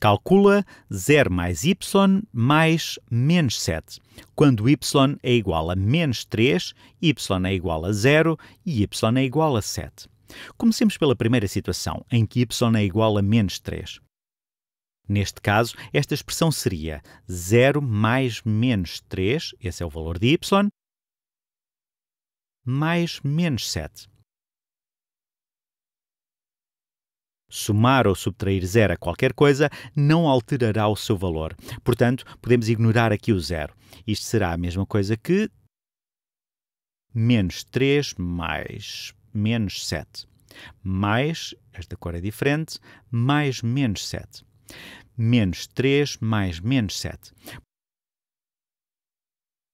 Calcula 0 mais y mais menos 7, quando y é igual a menos 3, y é igual a 0 e y é igual a 7. Comecemos pela primeira situação, em que y é igual a menos 3. Neste caso, esta expressão seria 0 mais menos 3, esse é o valor de y, mais menos 7. somar ou subtrair zero a qualquer coisa não alterará o seu valor. Portanto, podemos ignorar aqui o zero. Isto será a mesma coisa que menos 3 mais menos 7. Mais, esta cor é diferente, mais menos 7. Menos 3 mais menos 7.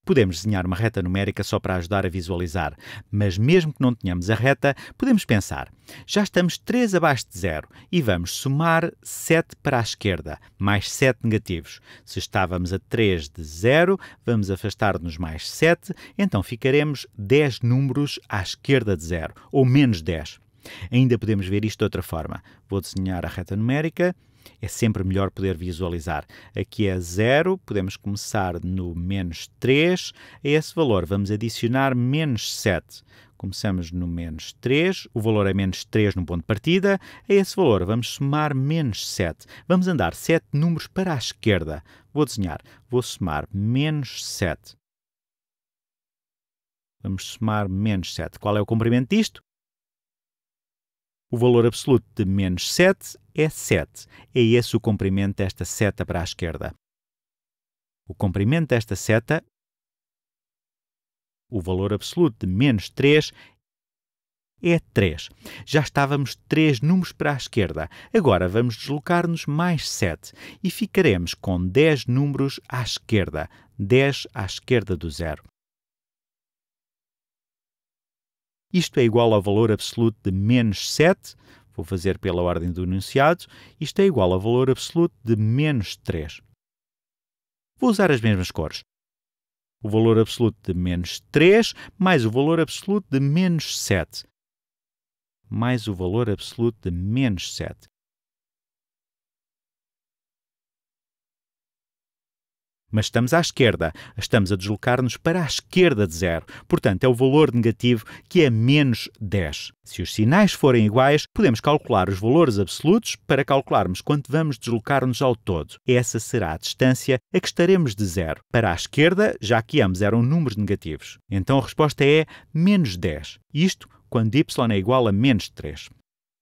Podemos desenhar uma reta numérica só para ajudar a visualizar, mas mesmo que não tenhamos a reta, podemos pensar. Já estamos 3 abaixo de zero e vamos somar 7 para a esquerda, mais 7 negativos. Se estávamos a 3 de zero, vamos afastar-nos mais 7, então ficaremos 10 números à esquerda de zero, ou menos 10. Ainda podemos ver isto de outra forma. Vou desenhar a reta numérica é sempre melhor poder visualizar. Aqui é 0, podemos começar no menos 3. A esse valor vamos adicionar menos 7. Começamos no menos 3, o valor é menos 3 no ponto de partida. A esse valor vamos somar menos 7. Vamos andar 7 números para a esquerda. Vou desenhar, vou somar menos 7. Vamos somar menos 7. Qual é o comprimento disto? O valor absoluto de menos 7 é 7. É esse o comprimento desta seta para a esquerda. O comprimento desta seta, o valor absoluto de menos 3, é 3. Já estávamos 3 números para a esquerda. Agora vamos deslocar-nos mais 7 e ficaremos com 10 números à esquerda. 10 à esquerda do zero. Isto é igual ao valor absoluto de menos 7 Vou fazer pela ordem do enunciado. Isto é igual ao valor absoluto de menos 3. Vou usar as mesmas cores. O valor absoluto de menos 3 mais o valor absoluto de menos 7. Mais o valor absoluto de menos 7. mas estamos à esquerda, estamos a deslocar-nos para a esquerda de zero. Portanto, é o valor negativo que é menos 10. Se os sinais forem iguais, podemos calcular os valores absolutos para calcularmos quanto vamos deslocar-nos ao todo. Essa será a distância a que estaremos de zero. Para a esquerda, já que ambos eram números negativos. Então a resposta é menos 10. Isto quando y é igual a menos 3.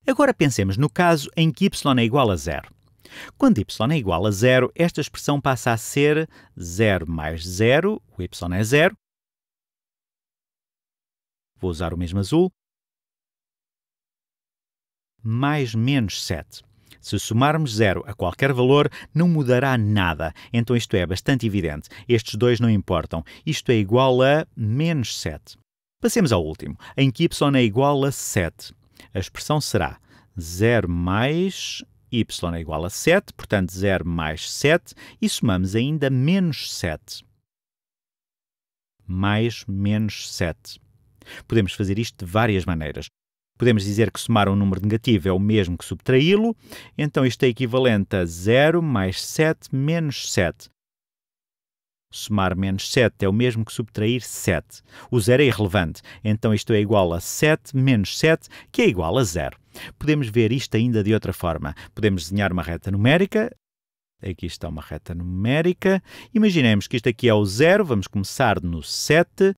Agora pensemos no caso em que y é igual a zero. Quando y é igual a zero, esta expressão passa a ser 0 mais 0, o y é zero. Vou usar o mesmo azul. Mais menos 7. Se somarmos zero a qualquer valor, não mudará nada. Então isto é bastante evidente. Estes dois não importam. Isto é igual a menos 7. Passemos ao último, em que y é igual a 7. A expressão será 0 mais y é igual a 7, portanto 0 mais 7, e somamos ainda menos 7. Mais menos 7. Podemos fazer isto de várias maneiras. Podemos dizer que somar um número negativo é o mesmo que subtraí-lo, então isto é equivalente a 0 mais 7 menos 7. Somar menos 7 é o mesmo que subtrair 7. O zero é irrelevante, então isto é igual a 7 menos 7, que é igual a zero. Podemos ver isto ainda de outra forma. Podemos desenhar uma reta numérica. Aqui está uma reta numérica. Imaginemos que isto aqui é o zero. Vamos começar no 7.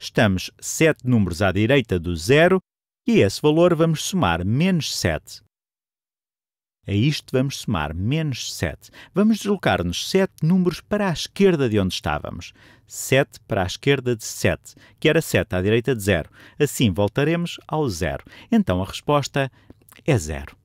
Estamos 7 números à direita do zero e esse valor vamos somar menos 7. A isto vamos somar menos 7. Vamos deslocar-nos 7 números para a esquerda de onde estávamos. 7 para a esquerda de 7, que era 7 à direita de 0. Assim voltaremos ao zero. Então a resposta é zero.